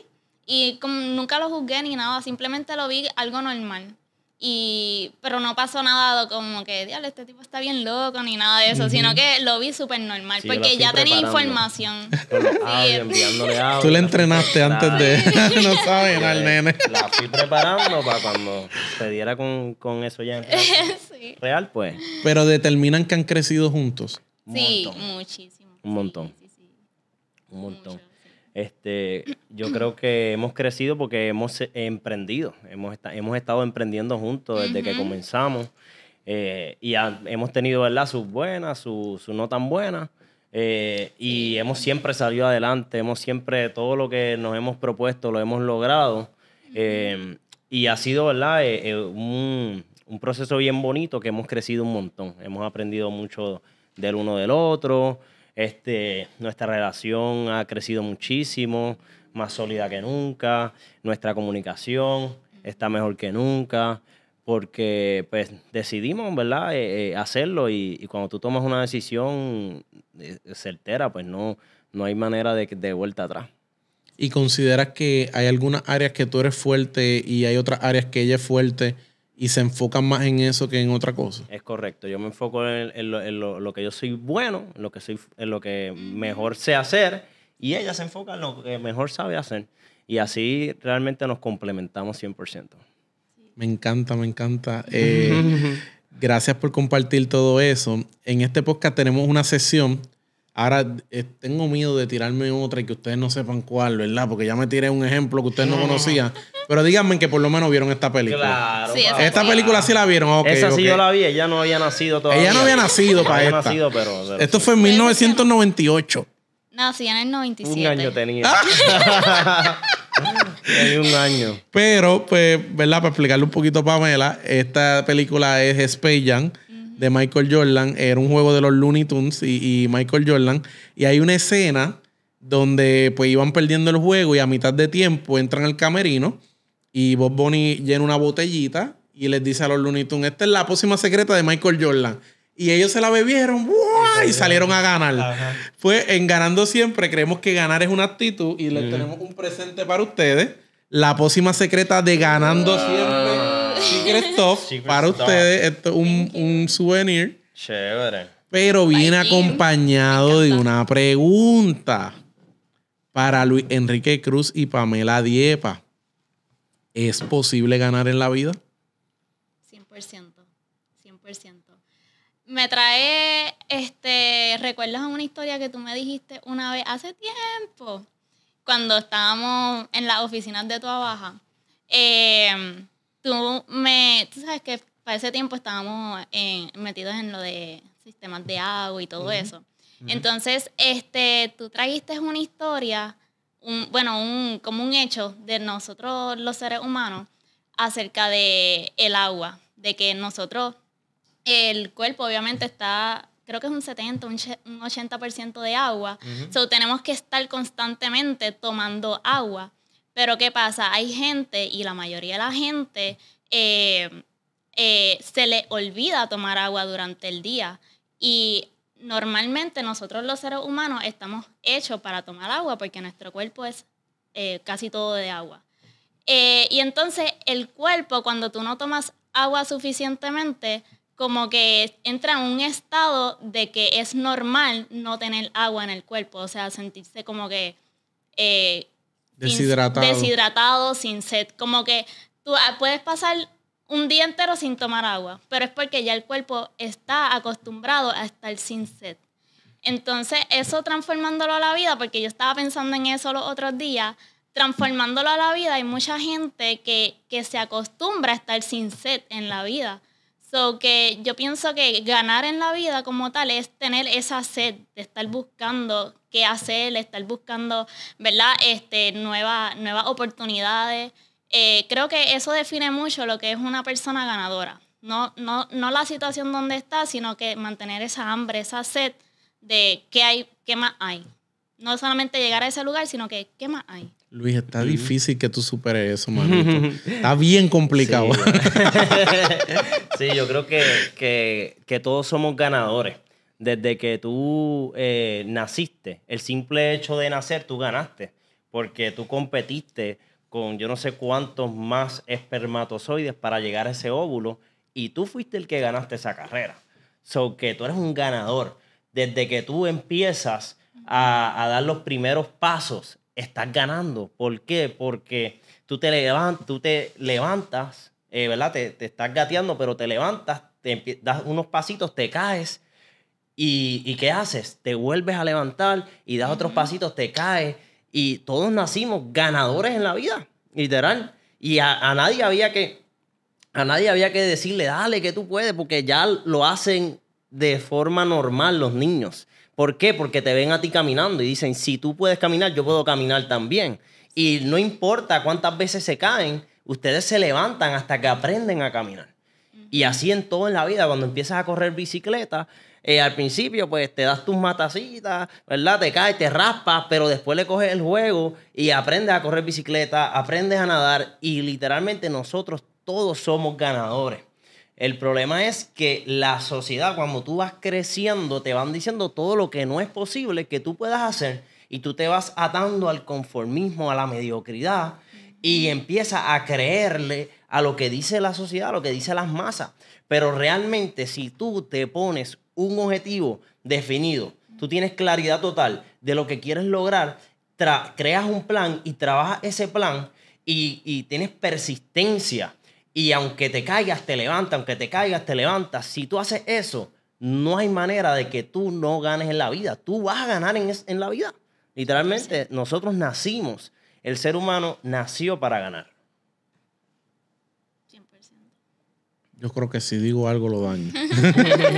Y como nunca lo juzgué ni nada, simplemente lo vi algo normal. Y, pero no pasó nada como que, diablo, este tipo está bien loco ni nada de eso, sino que lo vi súper normal, porque ya tenía información. <laughs> Tú le entrenaste antes de... <laughs> no saben al nene. <laughs> La fui preparando para cuando se diera con, con eso ya. sí. real, pues. Pero determinan que han crecido juntos sí, muchísimo. Un montón. Un montón. este, yo creo que hemos crecido porque hemos eh, emprendido, hemos, hemos estado emprendiendo juntos desde que comenzamos eh, y hemos tenido, ¿verdad? Sus buenas, sus su no tan buenas. Eh, y hemos siempre salido adelante, hemos siempre, todo lo que nos hemos propuesto lo hemos logrado. Em, y ha sido, ¿verdad? un, un, proceso bien bonito que hemos crecido un montón. Hemos aprendido mucho del uno del otro. Este, nuestra relación ha crecido muchísimo, más sólida que nunca. Nuestra comunicación está mejor que nunca porque pues decidimos, ¿verdad?, eh, eh, hacerlo y, cuando tú tomas una decisión eh, certera, pues no, no hay manera de, de vuelta atrás. ¿Y consideras que hay algunas áreas que tú eres fuerte y hay otras áreas que ella es fuerte y se enfocan más en eso que en otra cosa. Es correcto. Yo me enfoco en, lo, que yo soy bueno, en lo, que soy, en lo que mejor sé hacer, y ella se enfoca en lo que mejor sabe hacer. Y así realmente nos complementamos 100%. Me encanta, me encanta. Eh, <laughs> gracias por compartir todo eso. En este podcast tenemos una sesión Ahora eh, tengo miedo de tirarme otra y que ustedes no sepan cuál, ¿verdad? Porque ya me tiré un ejemplo que ustedes no <laughs> conocían. Pero díganme que por lo menos vieron esta película. Claro. esta película sí la vieron. esa sí yo la vi. Ella no había nacido todavía. Ella no había nacido para había pero, Esto fue en 1998. sí, ya en el 97. Un año tenía. Hay ah. <laughs> un año. Pero, pues, ¿verdad? Para explicarle un poquito a Pamela, esta película es Space Jam de Michael Jordan. Era un juego de los Looney Tunes y, Michael Jordan. Y hay una escena donde pues iban perdiendo el juego y a mitad de tiempo entran al camerino y Bob Bonnie llena una botellita y les dice a los Looney Tunes, esta es la próxima secreta de Michael Jordan. Y ellos se la bebieron y salieron a ganar. fue Pues en ganando siempre creemos que ganar es una actitud y les tenemos un presente para ustedes. La pócima secreta de ganando ah. siempre. <laughs> para ustedes, esto es un, souvenir. Chévere. Pero viene acompañado de una pregunta para Luis Enrique Cruz y Pamela Diepa. ¿Es posible ganar en la vida? 100%. 100%. Me trae, este, a una historia que tú me dijiste una vez hace tiempo, cuando estábamos en las oficinas de tu abaja. Eh, tú me, sabes que para ese tiempo estábamos eh, metidos en lo de sistemas de agua y todo eso. Entonces, este, tú trajiste una historia, un, bueno, un, como un hecho de nosotros los seres humanos acerca de el agua, de que nosotros, el cuerpo obviamente está, creo que es un 70, un, 80% de agua, tenemos que estar constantemente tomando agua pero ¿qué pasa? Hay gente, y la mayoría de la gente, eh, eh, se le olvida tomar agua durante el día. Y normalmente nosotros los seres humanos estamos hechos para tomar agua porque nuestro cuerpo es eh, casi todo de agua. y entonces el cuerpo, cuando tú no tomas agua suficientemente, como que entra en un estado de que es normal no tener agua en el cuerpo, o sea, sentirse como que Deshidratado. Deshidratado, sin sed. Como que tú ah, puedes pasar un día entero sin tomar agua, pero es porque ya el cuerpo está acostumbrado a estar sin sed. Entonces, eso transformándolo a la vida, porque yo estaba pensando en eso los otros días, transformándolo a la vida, hay mucha gente que, que se acostumbra a estar sin sed en la vida que yo pienso que ganar en la vida como tal es tener esa sed de estar buscando qué hacer, estar buscando, ¿verdad? Este, nueva, nuevas oportunidades. Eh, creo que eso define mucho lo que es una persona ganadora. No, no, no la situación donde está, sino que mantener esa hambre, esa sed de qué hay, qué más hay. No solamente llegar a ese lugar, sino que qué más hay. Luis, está difícil que tú superes eso, manito. <laughs> está bien complicado. Sí, <laughs> yo creo que, que, todos somos ganadores. Desde que tú eh, naciste, el simple hecho de nacer, tú ganaste. Porque tú competiste con yo no sé cuántos más espermatozoides para llegar a ese óvulo y tú fuiste el que ganaste esa carrera. So que tú eres un ganador. Desde que tú empiezas a, a dar los primeros pasos estás ganando. ¿Por qué? Porque tú te, levantas, tú te levantas, eh, ¿verdad? Te, estás gateando, pero te levantas, te das unos pasitos, te caes. Y, qué haces? Te vuelves a levantar y das otros pasitos, te caes. Y todos nacimos ganadores en la vida, literal. Y a, nadie había que... A nadie había que decirle, dale, que tú puedes, porque ya lo hacen de forma normal los niños. ¿Por qué? Porque te ven a ti caminando y dicen, si tú puedes caminar, yo puedo caminar también. Y no importa cuántas veces se caen, ustedes se levantan hasta que aprenden a caminar. Y así en todo en la vida, cuando empiezas a correr bicicleta, eh, al principio pues te das tus matacitas, ¿verdad? Te caes, te raspas, pero después le coges el juego y aprendes a correr bicicleta, aprendes a nadar y literalmente nosotros todos somos ganadores. El problema es que la sociedad, cuando tú vas creciendo, te van diciendo todo lo que no es posible que tú puedas hacer y tú te vas atando al conformismo, a la mediocridad y empiezas a creerle a lo que dice la sociedad, a lo que dice las masas. Pero realmente si tú te pones un objetivo definido, tú tienes claridad total de lo que quieres lograr, creas un plan y trabajas ese plan y tienes persistencia y aunque te caigas, te levanta, aunque te caigas, te levantas. Si tú haces eso, no hay manera de que tú no ganes en la vida. Tú vas a ganar en, la vida. Literalmente, nosotros nacimos. El ser humano nació para ganar. Yo creo que si digo algo lo daño.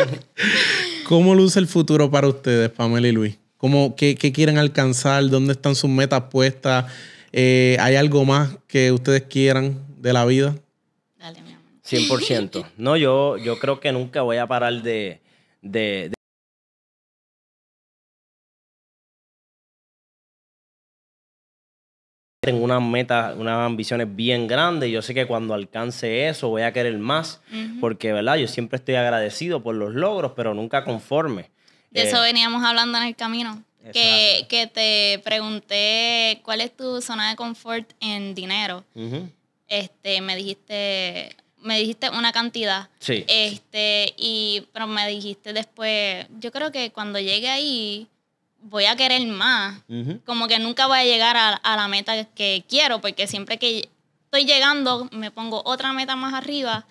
<laughs> ¿Cómo luce el futuro para ustedes, Pamela y Luis? ¿Cómo, qué, quieren alcanzar? ¿Dónde están sus metas puestas? Eh, ¿Hay algo más que ustedes quieran de la vida? 100%. <laughs> No, yo, yo creo que nunca voy a parar de, de, tengo unas metas, unas ambiciones bien grandes. Yo sé que cuando alcance eso voy a querer más, porque, ¿verdad? Yo siempre estoy agradecido por los logros, pero nunca conforme. De eso eh, veníamos hablando en el camino. Que, te pregunté cuál es tu zona de confort en dinero. este, me dijiste me dijiste una cantidad. Este, y, pero me dijiste después, yo creo que cuando llegue ahí voy a querer más. Como que nunca voy a llegar a, la meta que quiero, porque siempre que estoy llegando me pongo otra meta más arriba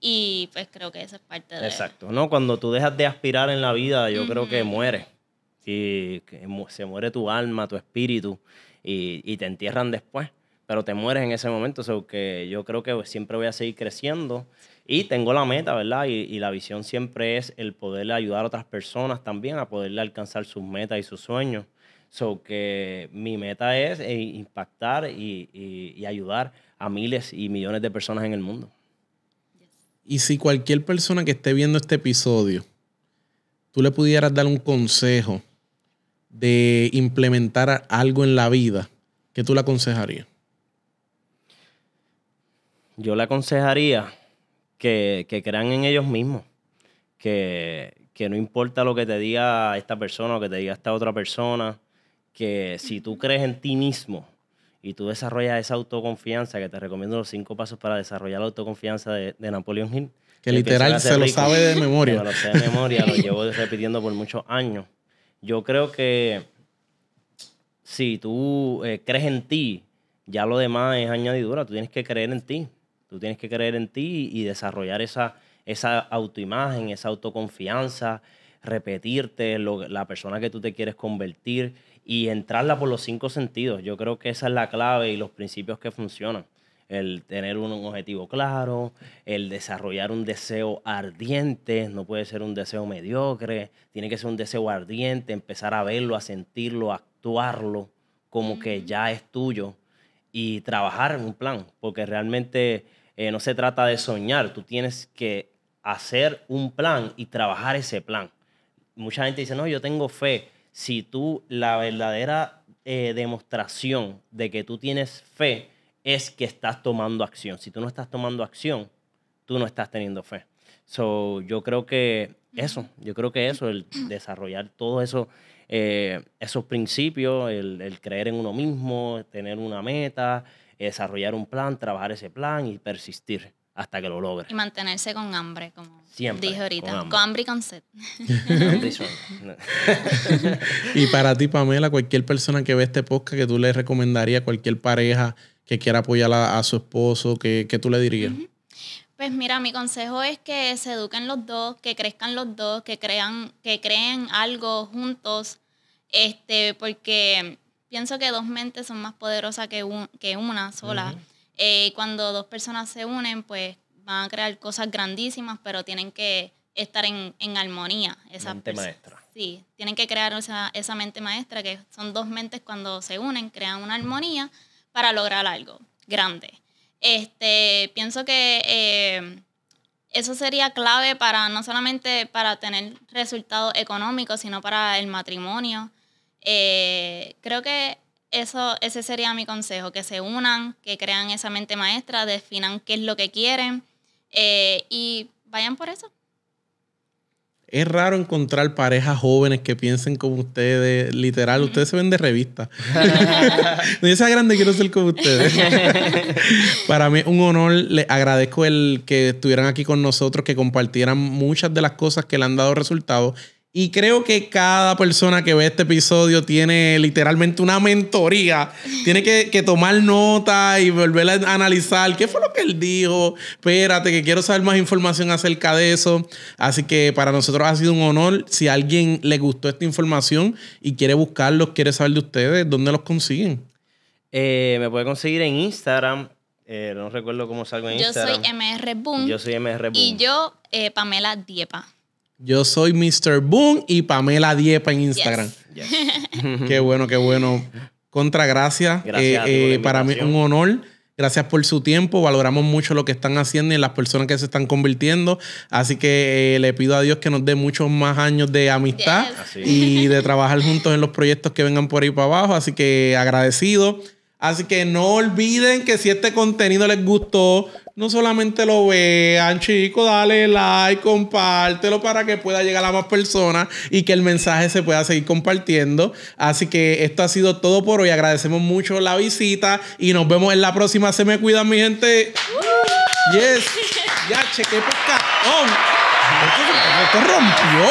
y pues creo que esa es parte de... Exacto, ¿no? Cuando tú dejas de aspirar en la vida, yo creo que muere Y se muere tu alma, tu espíritu, y te entierran después pero te mueres en ese momento. O que yo creo que siempre voy a seguir creciendo y tengo la meta, ¿verdad? Y, la visión siempre es el poderle ayudar a otras personas también a poderle alcanzar sus metas y sus sueños. So que mi meta es eh, impactar y, ayudar a miles y millones de personas en el mundo. Y si cualquier persona que esté viendo este episodio, tú le pudieras dar un consejo de implementar algo en la vida, que tú le aconsejarías? yo le aconsejaría que, crean en ellos mismos, que, no importa lo que te diga esta persona o que te diga esta otra persona, que si tú crees en ti mismo y tú desarrollas esa autoconfianza, que te recomiendo los cinco pasos para desarrollar la autoconfianza de, Napoleón Napoleon Hill. Que literal se lo sabe de memoria. lo sabe de memoria, lo llevo <laughs> repitiendo por muchos años. Yo creo que si tú eh, crees en ti, ya lo demás es añadidura. Tú tienes que creer en ti. Tú tienes que creer en ti y desarrollar esa, esa autoimagen, esa autoconfianza, repetirte la persona que tú te quieres convertir y entrarla por los cinco sentidos. Yo creo que esa es la clave y los principios que funcionan. El tener un objetivo claro, el desarrollar un deseo ardiente, no puede ser un deseo mediocre, tiene que ser un deseo ardiente, empezar a verlo, a sentirlo, a actuarlo como que ya es tuyo y trabajar en un plan, porque realmente eh, no se trata de soñar, tú tienes que hacer un plan y trabajar ese plan. Mucha gente dice, no, yo tengo fe. Si tú, la verdadera eh, demostración de que tú tienes fe es que estás tomando acción. Si tú no estás tomando acción, tú no estás teniendo fe. So, yo creo que eso, yo creo que eso, el desarrollar todo eso eh, esos principios, el, creer en uno mismo, tener una meta, desarrollar un plan, trabajar ese plan y persistir hasta que lo logre. Y mantenerse con hambre, como Siempre, dije ahorita. Con hambre, y con sed. <laughs> y para ti, Pamela, cualquier persona que ve este podcast, que tú le recomendarías, cualquier pareja que quiera apoyar a, su esposo, ¿qué, tú le dirías? Pues mira, mi consejo es que se eduquen los dos, que crezcan los dos, que crean, que creen algo juntos, este, porque pienso que dos mentes son más poderosas que, que una sola. Eh, cuando dos personas se unen, pues van a crear cosas grandísimas, pero tienen que estar en, en armonía. Esa mente maestra. Sí, tienen que crear esa, esa mente maestra, que son dos mentes cuando se unen, crean una armonía para lograr algo grande. Este, pienso que eh, eso sería clave para no solamente para tener resultados económicos, sino para el matrimonio. Eh, creo que eso, ese sería mi consejo, que se unan, que crean esa mente maestra, definan qué es lo que quieren eh, y vayan por eso. Es raro encontrar parejas jóvenes que piensen como ustedes. Literal, ustedes se ven de revista. <laughs> Yo sea grande, quiero ser como ustedes. <laughs> Para mí es un honor. Le agradezco el que estuvieran aquí con nosotros, que compartieran muchas de las cosas que le han dado resultados y creo que cada persona que ve este episodio tiene literalmente una mentoría. Tiene que, tomar nota y volver a analizar qué fue lo que él dijo. Espérate, que quiero saber más información acerca de eso. Así que para nosotros ha sido un honor. Si a alguien le gustó esta información y quiere buscarlos, quiere saber de ustedes, ¿dónde los consiguen? Eh, me puede conseguir en Instagram. Eh, no recuerdo cómo salgo en Instagram. yo Soy MR yo soy MR Boom. Y yo, eh, Pamela Diepa. Yo soy Mr. Boom y Pamela Diepa en Instagram. qué bueno, qué bueno. Contra, gracias. Eh, eh, para mí un honor. Gracias por su tiempo. Valoramos mucho lo que están haciendo y las personas que se están convirtiendo. Así que eh, le pido a Dios que nos dé muchos más años de amistad y de trabajar juntos en los proyectos que vengan por ahí para abajo. Así que agradecido. Así que no olviden que si este contenido les gustó, no solamente lo vean, chicos, dale like, compártelo para que pueda llegar a más personas y que el mensaje se pueda seguir compartiendo. Así que esto ha sido todo por hoy. Agradecemos mucho la visita y nos vemos en la próxima. Se me cuidan, mi gente. Uh. Yes. Ya chequé por Esto rompió.